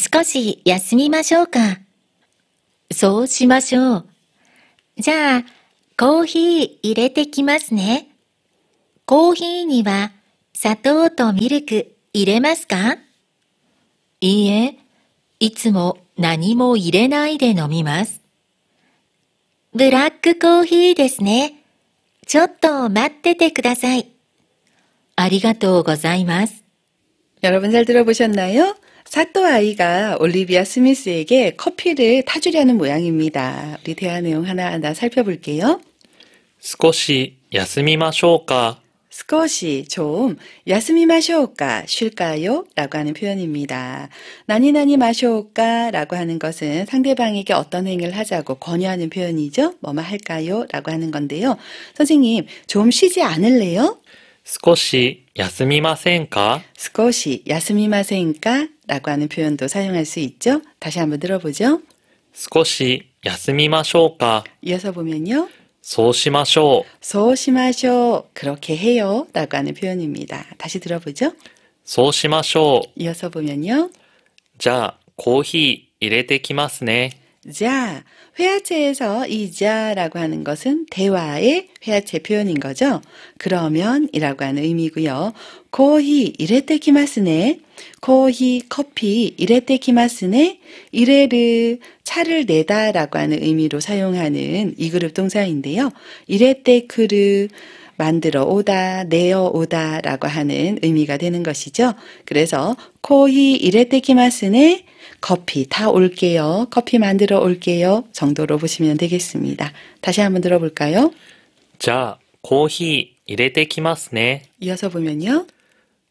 少し休みましょうか。そうしましょう。じゃあ、コーヒー入れてきますね。コーヒーには砂糖とミルク入れますかいいえ、いつも何も入れないで飲みます。ブラックコーヒーですね。ちょっと待っててください。ありがとうございます。여러분잘들어보셨나요 사또 아이가 올리비아 스미스에게 커피를 타주려는 모양입니다. 우리 대화 내용 하나하나 살펴볼게요. 少し休みましょうか? 少し좀 야스미마쇼오까 쉴까요? 라고 하는 표현입니다. 나니나니 마쇼오까 라고 하는 것은 상대방에게 어떤 행위를 하자고 권유하는 표현이죠. 뭐뭐 할까요? 라고 하는 건데요. 선생님, 좀 쉬지 않을래요? 少し休みませんか?少し休みませんか? 라고 하는 표현도 사용할 수 있죠. 다시 한번 들어보죠. 少し休みましょうか. 이어서 보면요. そうしましょう.そうしましょう. 그렇게 해요. 라고 하는 표현입니다. 다시 들어보죠. そうしましょう. 이어서 보면요. じゃあコーヒー入れてきますね. 자, 회화체에서 이 자라고 하는 것은 대화의 회화체 표현인 거죠. 그러면이라고 하는 의미고요. 코히 이레테키마스네 코히 커피 이레테 키마스네 이레르 차를 내다라고 하는 의미로 사용하는 이 그룹 동사인데요. 이레테 크르 그 만들어 오다, 내어 오다라고 하는 의미가 되는 것이죠. 그래서 코히 이레테키마스네 커피 다 올게요. 커피 만들어 올게요. 정도로 보시면 되겠습니다. 다시 한번 들어볼까요? 자, 코히 이레테키마스네. 이어서 보면요.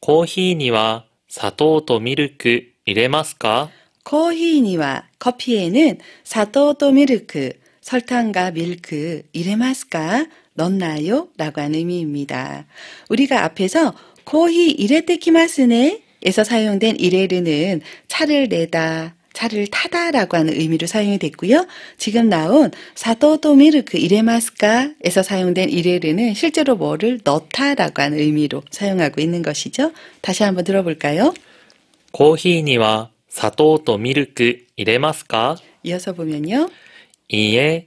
코히니와 砂糖とミルク入れますかコーヒーには、커피에는砂糖とミルク、설탕과 밀크入れますか 넣나요? 라고 하는 의미입니다. 우리가 앞에서 코히 이레테키마스네 에서 사용된 이레르는 차를 내다, 차를 타다라고 하는 의미로 사용이 됐고요. 지금 나온 사도도 미르크 그 이레마스카에서 사용된 이레르는 실제로 뭐를 넣다라고 하는 의미로 사용하고 있는 것이죠. 다시 한번 들어볼까요? 코히니와 사도도 미르크 그 이레마스카 이어서 보면요. 이에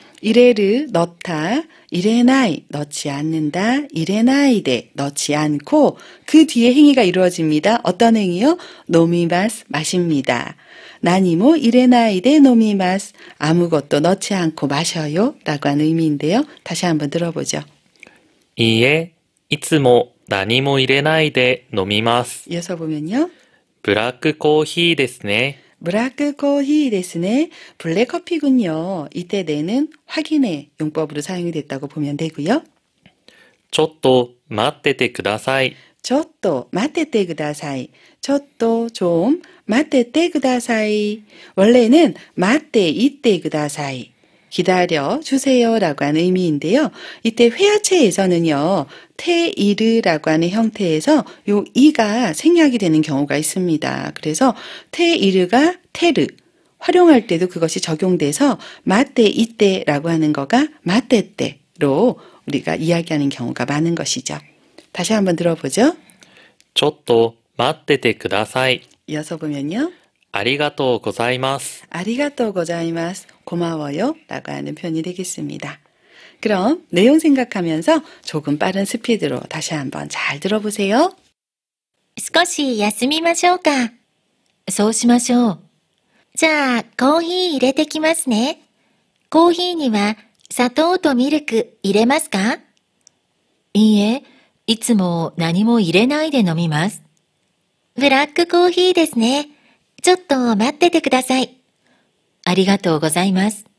이래르 넣다, 이래나이 넣지 않는다, 이래나이데 넣지 않고 그 뒤에 행위가 이루어집니다. 어떤 행위요? 노미마스 마십니다. 나니모 이래나이데 노미마스 아무것도 넣지 않고 마셔요 라고 하는 의미인데요. 다시 한번 들어보죠. 이에 이츠모 나니모 이래나이데 노미마스 이어서 보면요. 블랙 코히ですね 브라크 코히 데스네 블랙 커피군요. 이때 내는 확인의 용법으로 사용이 됐다고 보면 되고요. ちょっと待っててください.ちょっと待っててください. ちょっと좀待っててください. 원래는 待っていてください. 기다려 주세요라고 하는 의미인데요. 이때 회화체에서는요. 테이르라고 하는 형태에서 요 이가 생략이 되는 경우가 있습니다. 그래서 테이르가 테르 활용할 때도 그것이 적용돼서 마때 이때라고 하는 거가 마때 때로 우리가 이야기하는 경우가 많은 것이죠. 다시 한번 들어보죠. ちょっと待っててください. 이어서 보면요. ありがとうございます.ありがとうございます. 고마워요 라고 하는 표현이 되겠습니다. 그럼 내용 생각하면서 조금 빠른 스피드로 다시 한번 잘 들어보세요. 少し休みましょうか。そうしましょう。じゃあ、コーヒー入れてきますね。コーヒーには砂糖とミルク入れますかいいえ、いつも何も入れないで飲みます。ブラックコーヒーですね。ちょっと待っててください。ありがとうございます。